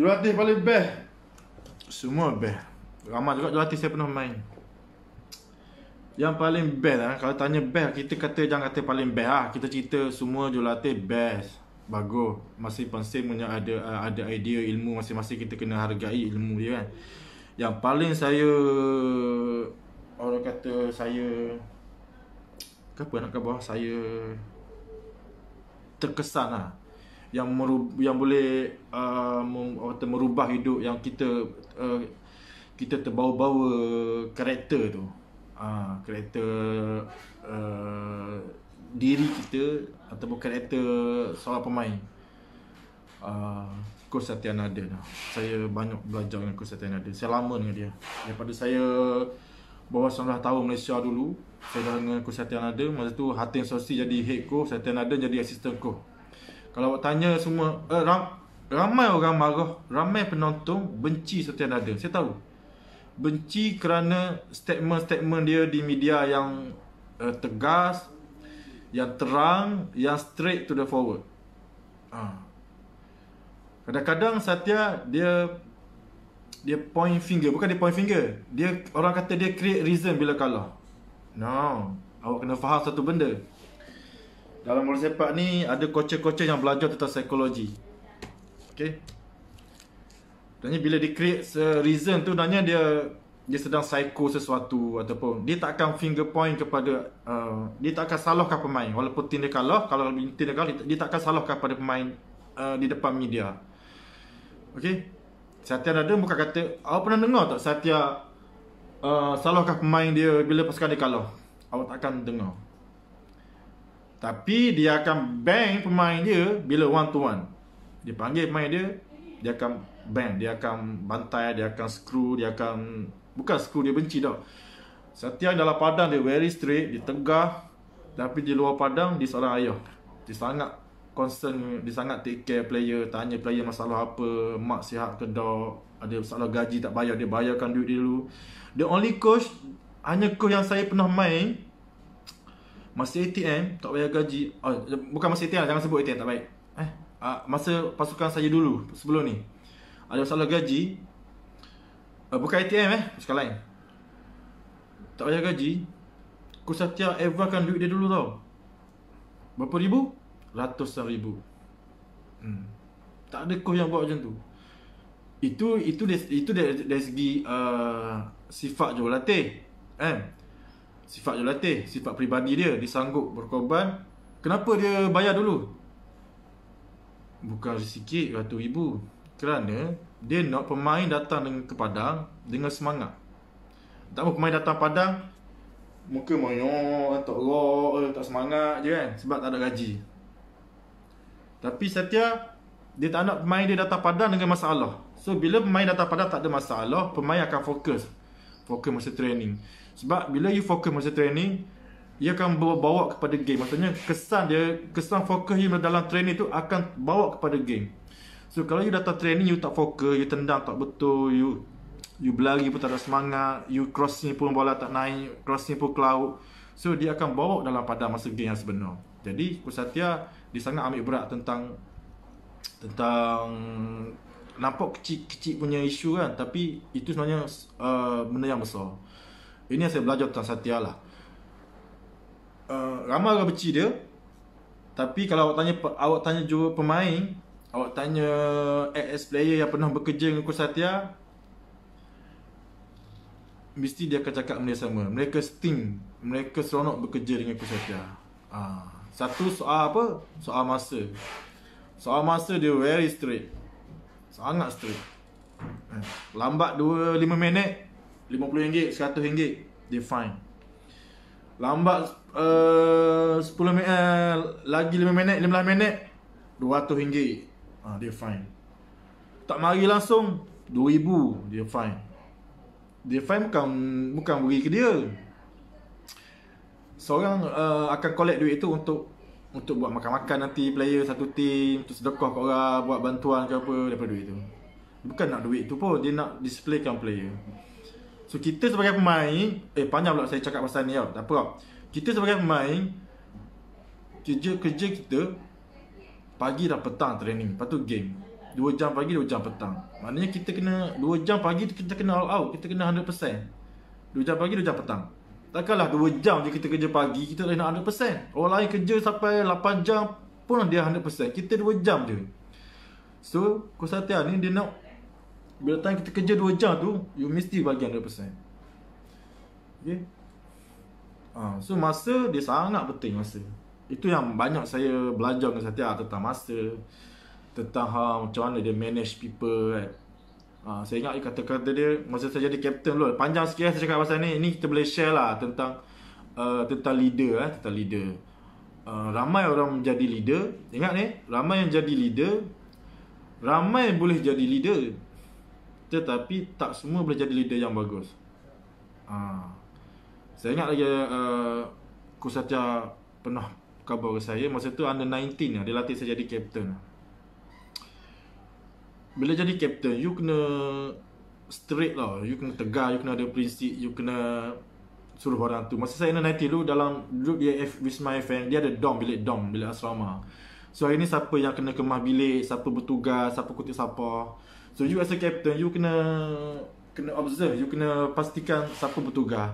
Jurulatih paling best Semua best Ramai juga jurulatih saya pernah main Yang paling best eh? Kalau tanya best Kita kata jangan kata paling best lah. Kita cerita semua jurulatih best Bagus Masih masing punya ada ah, ada idea ilmu Masih masih kita kena hargai ilmu dia kan Yang paling saya Orang kata saya Kenapa nak kata bawah saya Terkesan lah yang merub, yang boleh uh, mem, merubah hidup yang kita uh, kita terbawa-bawa karakter tu. Ah uh, karakter uh, diri kita ataupun karakter seorang pemain. Ah uh, Satya Nada. Lah. Saya banyak belajar dengan Coach Satya Nada. Saya lama dengan dia. Daripada saya bawa 19 tahun Malaysia dulu, saya dah dengan Coach Satya Nada. Masa tu Hatin Sosi jadi head coach, Satya Nada jadi assistant coach. Kalau awak tanya semua uh, ram, Ramai orang marah Ramai penonton benci Satya Nada Saya tahu Benci kerana statement-statement dia di media yang uh, tegas Yang terang Yang straight to the forward ha. Kadang-kadang Satya dia Dia point finger Bukan dia point finger Dia Orang kata dia create reason bila kalah No Awak kena faham satu benda dalam World Sepak ni ada coach-coach yang belajar tentang psikologi. Okey. Dan bila dia create reason tu nanya dia dia sedang psycho sesuatu ataupun dia tak akan finger point kepada uh, dia tak akan salahkan pemain walaupun tim dia kalah kalau tim dia kalah dia tak akan salahkan pada pemain uh, di depan media. Okey. Satya ada bukan kata awak pernah dengar tak Satya uh, salahkan pemain dia bila pasukan dia kalah. Awak tak akan dengar. Tapi dia akan bang pemain dia bila one to one. Dia panggil pemain dia, dia akan bang, dia akan bantai, dia akan screw, dia akan bukan screw dia benci tau. Setiap dalam padang dia very straight, dia tegah. Tapi di luar padang dia seorang ayah. Dia sangat concern, dia sangat take care player, tanya player masalah apa, mak sihat ke dok ada masalah gaji tak bayar, dia bayarkan duit dia dulu. The only coach hanya coach yang saya pernah main masa ATM tak bayar gaji oh, bukan masa ATM lah, jangan sebut ATM tak baik eh uh, masa pasukan saya dulu sebelum ni ada masalah gaji uh, bukan ATM eh pasukan lain tak bayar gaji Kusatia Eva kan duit dia dulu tau berapa ribu ratusan ribu hmm. tak ada kos yang buat macam tu itu itu itu dari, dari segi uh, sifat jual latih eh kan? sifat jelatih, sifat peribadi dia, dia sanggup berkorban. Kenapa dia bayar dulu? Bukan sikit, ratu ribu. Kerana dia nak pemain datang dengan ke Padang dengan semangat. Tak apa pemain datang Padang, muka mayor, atau rok, eh, tak semangat je kan. Sebab tak ada gaji. Tapi setia dia tak nak pemain dia datang Padang dengan masalah. So bila pemain datang Padang tak ada masalah, pemain akan fokus fokus masa training sebab bila you fokus masa training ia akan bawa kepada game maksudnya kesan dia kesan fokus you dalam training tu akan bawa kepada game so kalau you datang training you tak fokus you tendang tak betul you you berlari pun tak ada semangat you crossing pun bola tak naik crossing pun cloud so dia akan bawa dalam pada masa game yang sebenar jadi Kusatia dia sangat ambil berat tentang tentang nampak kecil-kecil punya isu kan tapi itu sebenarnya uh, benda yang besar ini yang saya belajar tentang Satya lah uh, ramai orang benci dia tapi kalau awak tanya awak tanya juga pemain awak tanya AS player yang pernah bekerja dengan Coach Satya mesti dia akan cakap benda sama mereka sting mereka seronok bekerja dengan Coach Satya uh, satu soal apa soal masa soal masa dia very straight Sangat straight eh, Lambat 2-5 minit RM50, RM100 Dia fine Lambat eh, uh, 10 eh, minit uh, Lagi 5 minit, 15 minit RM200 ha, Dia fine Tak mari langsung RM2000 Dia fine Dia fine bukan, bukan beri ke dia Seorang uh, akan collect duit itu untuk untuk buat makan-makan nanti player satu team untuk sedekah kat orang buat bantuan ke apa daripada duit tu bukan nak duit tu pun dia nak displaykan player so kita sebagai pemain eh panjang pula saya cakap pasal ni tau tak apa tau kita sebagai pemain kerja kerja kita pagi dan petang training lepas tu game 2 jam pagi 2 jam petang maknanya kita kena 2 jam pagi kita kena all out kita kena 100% 2 jam pagi 2 jam petang Takkanlah 2 jam je kita kerja pagi Kita dah nak 100% Orang lain kerja sampai 8 jam Pun dia 100% Kita 2 jam je So Kusatian ni dia nak Bila time kita kerja 2 jam tu You mesti bagi 100% Okay ha, So masa dia sangat penting masa Itu yang banyak saya belajar dengan Satya Tentang masa Tentang ha, macam mana dia manage people right? Kan. Ha, saya ingat kata-kata dia masa saya jadi captain dulu. Panjang sikit lah saya cakap pasal ni. Ini kita boleh share lah tentang uh, tentang leader eh, tentang leader. Uh, ramai orang menjadi leader. Ingat ni, ramai yang jadi leader, ramai yang boleh jadi leader. Tetapi tak semua boleh jadi leader yang bagus. Ha. Saya ingat lagi uh, Kusatya pernah kabar saya masa tu under 19 lah, dia latih saya jadi captain bila jadi captain you kena straight lah you kena tegar you kena ada prinsip you kena suruh orang tu masa saya nanti dulu dalam group dia F, my friend, dia ada dom bilik dom bilik asrama so hari ni siapa yang kena kemah bilik siapa bertugas siapa kutip siapa so you as a captain you kena kena observe you kena pastikan siapa bertugas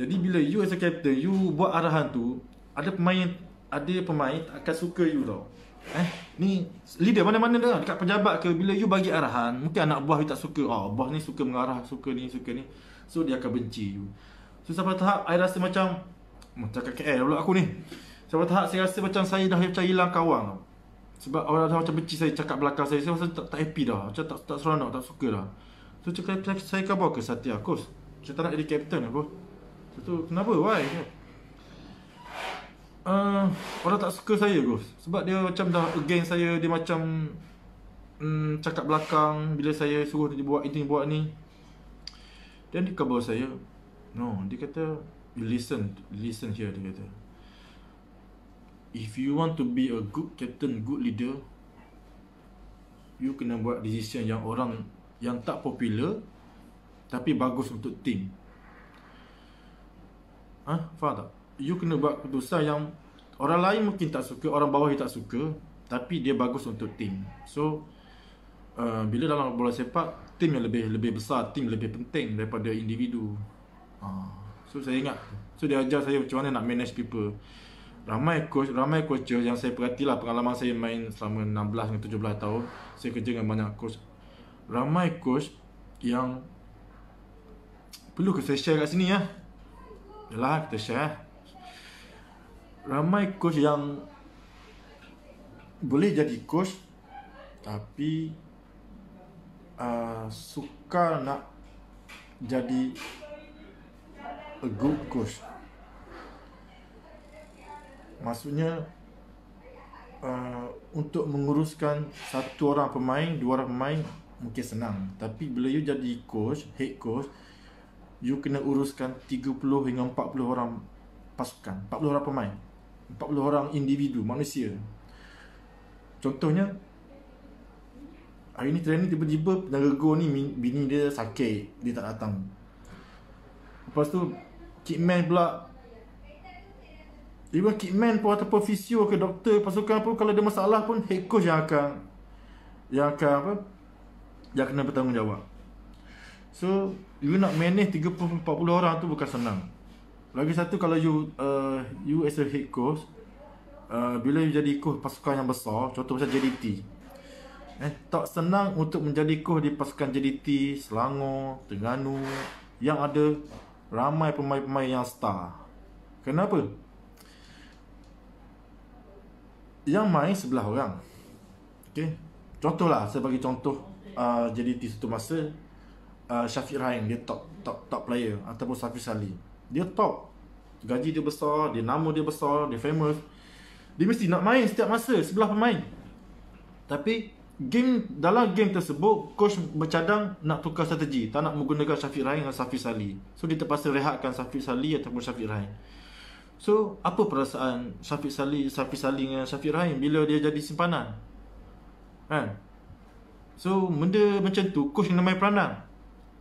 jadi bila you as a captain you buat arahan tu ada pemain ada pemain akan suka you tau Eh, ni leader mana-mana dah dekat pejabat ke bila you bagi arahan, mungkin anak buah you tak suka. Ah, oh, buah ni suka mengarah, suka ni, suka ni. So dia akan benci you. So sampai tahap I rasa macam macam hmm, KKL pula aku ni. Sampai tahap saya rasa macam saya dah macam hilang kawan. Sebab orang dah macam benci saya cakap belakang saya. Saya rasa tak, tak happy dah. Macam tak, tak seronok, tak suka dah. So cakap saya kabar ke Satya? Kos, saya tak nak jadi kapten apa. Lepas tu, kenapa? Why? Yeah uh, orang tak suka saya Gus sebab dia macam dah against saya dia macam um, cakap belakang bila saya suruh dia buat ini buat ni dan dia kabar saya no dia kata listen listen here dia kata if you want to be a good captain good leader you kena buat decision yang orang yang tak popular tapi bagus untuk team ha faham tak you kena buat keputusan yang orang lain mungkin tak suka, orang bawah dia tak suka, tapi dia bagus untuk team. So uh, bila dalam bola sepak, team yang lebih lebih besar, team lebih penting daripada individu. Uh, so saya ingat, so dia ajar saya macam mana nak manage people. Ramai coach, ramai coach yang saya perhatilah pengalaman saya main selama 16 dan 17 tahun, saya kerja dengan banyak coach. Ramai coach yang perlu ke saya share kat sini ya. Yalah, kita share. Eh ramai coach yang boleh jadi coach tapi uh, suka nak jadi a good coach maksudnya uh, untuk menguruskan satu orang pemain, dua orang pemain mungkin senang tapi bila you jadi coach, head coach you kena uruskan 30 hingga 40 orang pasukan, 40 orang pemain 40 orang individu manusia contohnya hari ni trend ni tiba-tiba penjaga go ni bini dia sakit dia tak datang lepas tu Kit man pula Even kitman pun ataupun fisio ke doktor pasukan pun kalau ada masalah pun head coach yang akan yang akan apa yang kena bertanggungjawab so you nak manage 30-40 orang tu bukan senang lagi satu kalau you uh, you as a head coach uh, bila you jadi coach pasukan yang besar, contoh macam JDT. Eh, tak senang untuk menjadi coach di pasukan JDT, Selangor, Terengganu yang ada ramai pemain-pemain yang star. Kenapa? Yang main sebelah orang. Okey. Contohlah saya bagi contoh uh, JDT satu masa uh, Syafiq Rahim dia top top top player ataupun Safi Salim dia top gaji dia besar dia nama dia besar dia famous dia mesti nak main setiap masa sebelah pemain tapi game dalam game tersebut coach bercadang nak tukar strategi tak nak menggunakan Syafiq Rahim dan Syafiq Sali so dia terpaksa rehatkan Syafiq Sali ataupun Syafiq Rahim so apa perasaan Syafiq Sali Syafiq Sali dengan Syafiq Rahim bila dia jadi simpanan kan so benda macam tu coach kena main peranan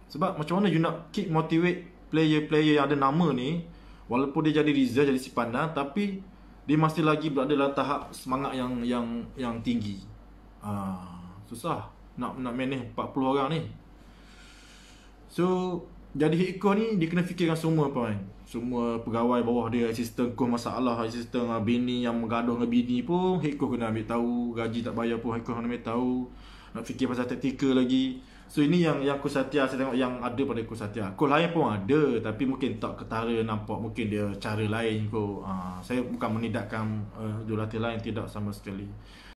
sebab macam mana you nak keep motivate player-player yang ada nama ni walaupun dia jadi reserve jadi simpanan tapi dia masih lagi berada dalam tahap semangat yang yang yang tinggi. Ah susah nak nak manage 40 orang ni. So jadi head ni dia kena fikirkan semua apa kan. Semua pegawai bawah dia assistant coach masalah assistant uh, bini yang mengadu dengan bini pun head kena ambil tahu gaji tak bayar pun head kena ambil tahu nak fikir pasal taktikal lagi So ini yang yang Coach Satya saya tengok yang ada pada Coach Satya. Coach lain pun ada tapi mungkin tak ketara nampak mungkin dia cara lain kot. Uh, saya bukan menidakkan uh, eh, jurulatih lain tidak sama sekali.